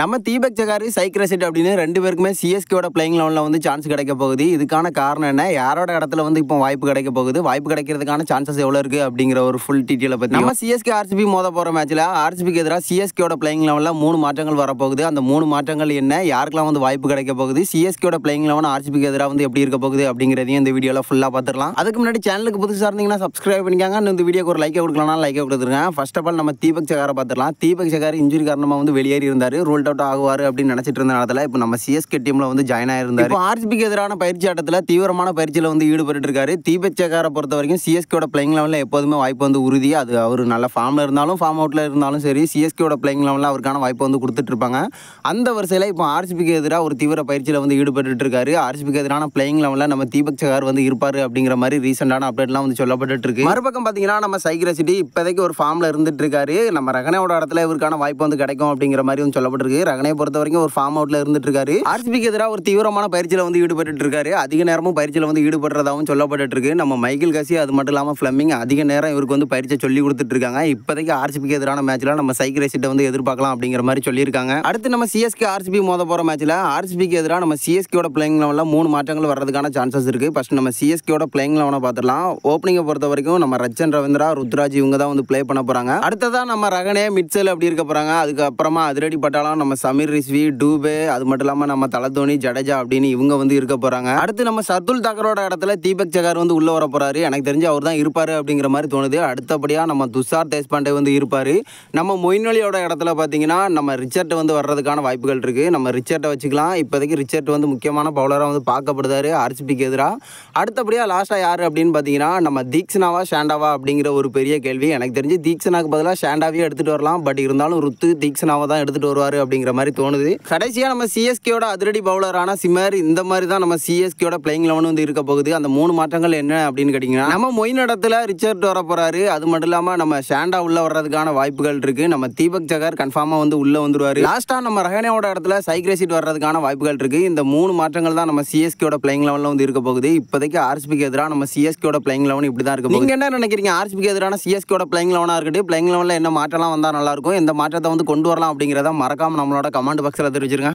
நம்ம தீபக் ஜகாரி சைக்ரசிட் அப்படின்னு ரெண்டு பேருக்குமே சிஎஸ்கேயோட பிளேயிங் லெவனில் வந்து சான்ஸ் கிடைக்க போகுது இதுக்கான காரணம் என்ன யாரோட இடத்துல வந்து இப்போ வாய்ப்பு கிடைக்க போகுது வாய்ப்பு கிடைக்கிறதுக்கான சான்சஸ் எவ்வளோ இருக்குது அப்படிங்கிற ஒரு ஃபுல் டீட்டெயிலை பற்றி நம்ம சிஎஸ்கே ஆர்சிபி மோத போகிற மேட்ச்சில் ஆர்சிபிக்கு எதிராக சிஎஸ்கியோட பிளேயிங் லெவனில் மூணு மாற்றங்கள் வரப்போகுது அந்த மூணு மாற்றங்கள் என்ன யாருக்கெல்லாம் வந்து வாய்ப்பு கிடைக்க போகுது சிஎஸ்கேயோட பிளேயிங் லெவன் ஆர்சிபிக்கு எதிராக வந்து எப்படி இருக்க போகுது அப்படிங்கிறதையும் இந்த வீடியோவில் ஃபுல்லாக பார்த்துக்கலாம் அதுக்கு முன்னாடி சேனலுக்கு புதுசாக இருந்தீங்கன்னா சப்ஸ்கிரைப் பண்ணிக்காங்க இந்த வீடியோக்கு ஒரு லைக்கை கொடுக்கலாம் லைக்கை கொடுத்துருங்க ஃபர்ஸ்ட் ஆஃப் ஆல் நம்ம தீபக் சகாரை பார்த்துக்கலாம் தீபக் சகார் இன்ஜுரி காரணமாக வந்து வெளியேறி இருந்தார் ரூல் சோல்ட் அவுட் ஆகுவார் அப்படின்னு நினச்சிட்டு இருந்த நேரத்தில் இப்போ நம்ம சிஎஸ்கே டீமில் வந்து ஜாயின் ஆயிருந்தார் இப்போ ஆர்ஜிபிக்கு எதிரான பயிற்சி ஆட்டத்தில் தீவிரமான பயிற்சியில் வந்து ஈடுபட்டு இருக்காரு சேகாரை பொறுத்த வரைக்கும் சிஎஸ்கேட பிளேயிங் லெவலில் எப்போதுமே வாய்ப்பு வந்து உறுதி அது அவர் நல்ல ஃபார்மில் இருந்தாலும் ஃபார்ம் அவுட்டில் இருந்தாலும் சரி சிஎஸ்கேட பிளேயிங் லெவலில் அவருக்கான வாய்ப்பு வந்து கொடுத்துட்ருப்பாங்க அந்த வரிசையில் இப்போ ஆர்சிபிக்கு எதிராக ஒரு தீவிர பயிற்சியில் வந்து ஈடுபட்டு இருக்காரு ஆர்சிபிக்கு எதிரான பிளேயிங் லெவலில் நம்ம தீபக் சகார் வந்து இருப்பார் அப்படிங்கிற மாதிரி ரீசெண்டான அப்டேட்லாம் வந்து சொல்லப்பட்டு இருக்கு மறுபக்கம் பார்த்தீங்கன்னா நம்ம சைக்கிரசிட்டி இப்போதைக்கு ஒரு ஃபார்மில் இருந்துட்டு இருக்காரு நம்ம ரகனோட இடத்துல இவருக்கான வாய்ப்பு வந்து கிடைக்கும் அப்படிங்கிற மாதிரி வந்து சொல்லப்பட்டிருக்கு இருக்கு ரகனையை பொறுத்த வரைக்கும் ஒரு ஃபார்ம் அவுட்ல இருந்துட்டு இருக்காரு ஆர்சிபிக்கு எதிராக ஒரு தீவிரமான பயிற்சியில் வந்து ஈடுபட்டு இருக்காரு அதிக நேரமும் பயிற்சியில் வந்து ஈடுபடுறதாகவும் சொல்லப்பட்டு இருக்கு நம்ம மைக்கேல் கசி அது மட்டும் இல்லாமல் ஃபிளமிங் அதிக நேரம் இவருக்கு வந்து பயிற்சியை சொல்லி கொடுத்துட்டு இருக்காங்க இப்போதைக்கு ஆர்சிபிக்கு எதிரான மேட்ச்ல நம்ம சைக்கிள் ரேசிட்ட வந்து எதிர்பார்க்கலாம் அப்படிங்கிற மாதிரி சொல்லியிருக்காங்க அடுத்து நம்ம சிஎஸ்கே ஆர்சிபி மோத போகிற மேட்ச்ல ஆர்சிபிக்கு எதிராக நம்ம சிஎஸ்கேயோட பிளேயிங் லெவலில் மூணு மாற்றங்கள் வர்றதுக்கான சான்சஸ் இருக்குது ஃபஸ்ட் நம்ம சிஎஸ்கியோட பிளேயிங் லெவனை பார்த்துடலாம் ஓப்பனிங்கை பொறுத்த வரைக்கும் நம்ம ரச்சன் ரவீந்திரா ருத்ராஜ் இவங்க தான் வந்து பிளே பண்ண போகிறாங்க அடுத்ததாக நம்ம ரகனே மிட்சல் அப்படி இருக்க போகிறாங்க அதுக்கப்புறமா அதிரடி பட்டாலாம் நம்ம சமீர் ரிஸ்வி டூபே அது மட்டும் இல்லாமல் நம்ம தலதோனி ஜடேஜா அப்படின்னு இவங்க வந்து இருக்க போகிறாங்க அடுத்து நம்ம சர்துல் தாக்கரோட இடத்துல தீபக் சகார் வந்து உள்ளே வர போகிறாரு எனக்கு தெரிஞ்சு அவர் தான் இருப்பார் அப்படிங்கிற மாதிரி தோணுது அடுத்தபடியாக நம்ம துஷார் தேஷ்பாண்டே வந்து இருப்பார் நம்ம மொயின்வழியோட இடத்துல பார்த்தீங்கன்னா நம்ம ரிச்சர்ட் வந்து வர்றதுக்கான வாய்ப்புகள் இருக்குது நம்ம ரிச்சர்ட்டை வச்சுக்கலாம் இப்போதைக்கு ரிச்சர்ட் வந்து முக்கியமான பவுலராக வந்து பார்க்கப்படுதாரு ஆர்சிபிக்கு எதிராக அடுத்தபடியாக லாஸ்ட்டாக யார் அப்படின்னு பார்த்தீங்கன்னா நம்ம தீக்ஷனாவா ஷாண்டாவா அப்படிங்கிற ஒரு பெரிய கேள்வி எனக்கு தெரிஞ்சு தீக்ஷனாக்கு பதிலாக ஷாண்டாவே எடுத்துகிட்டு வரலாம் பட் இருந்தாலும் ருத்து தீக்ஷனாவை தான் எடுத்துகிட்டு வருவார் அப்படி அப்படிங்கிற மாதிரி தோணுது கடைசியாக நம்ம சிஎஸ்கேயோட அதிரடி பவுலரான சிமர் இந்த மாதிரி தான் நம்ம சிஎஸ்கேயோட பிளேயிங் லெவன் வந்து இருக்க போகுது அந்த மூணு மாற்றங்கள் என்ன அப்படின்னு கேட்டிங்கன்னா நம்ம மொய் இடத்துல ரிச்சர்ட் வர போகிறாரு அது மட்டும் இல்லாமல் நம்ம ஷாண்டா உள்ளே வர்றதுக்கான வாய்ப்புகள் இருக்குது நம்ம தீபக் ஜகர் கன்ஃபார்மாக வந்து உள்ளே வந்துருவார் லாஸ்ட்டாக நம்ம ரஹனையோட இடத்துல சைக்ரேசிட் வர்றதுக்கான வாய்ப்புகள் இருக்குது இந்த மூணு மாற்றங்கள் தான் நம்ம சிஎஸ்கேயோட பிளேயிங் லெவனில் வந்து இருக்க போகுது இப்போதைக்கு ஆர்சிபிக்கு எதிராக நம்ம சிஎஸ்கேயோட பிளேயிங் லெவன் இப்படி தான் இருக்கும் நீங்கள் என்ன நினைக்கிறீங்க ஆர்சிபிக்கு எதிரான சிஎஸ்கேயோட பிளேயிங் லெவனாக இருக்கட்டும் பிளேயிங் லெவனில் என்ன மாற்றலாம் வந்தால் நல்லாயிருக்கும் இந்த மாற்றத்தை வந்து கொண்டு வரலாம் அப்படிங்கிறத மறக்காமல் நம்மளோட கமெண்ட் பாக்ஸில் தெரிவிச்சிருக்கேன்